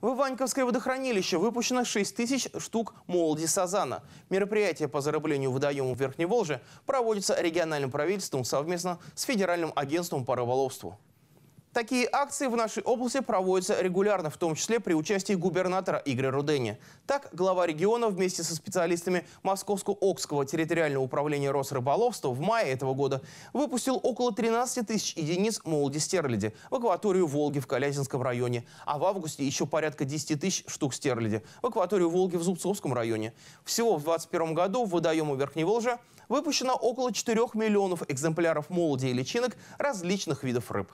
В Иваньковское водохранилище выпущено 6 тысяч штук молоди сазана. Мероприятие по зарыблению водоемов в Верхней Волже проводится региональным правительством совместно с Федеральным агентством по рыболовству. Такие акции в нашей области проводятся регулярно, в том числе при участии губернатора Игоря Рудени. Так, глава региона вместе со специалистами Московско-Окского территориального управления Росрыболовства в мае этого года выпустил около 13 тысяч единиц молоди-стерляди в акваторию Волги в Калязинском районе, а в августе еще порядка 10 тысяч штук стерляди в акваторию Волги в Зубцовском районе. Всего в 2021 году в водоемы Верхней Волжи выпущено около 4 миллионов экземпляров молоди и личинок различных видов рыб.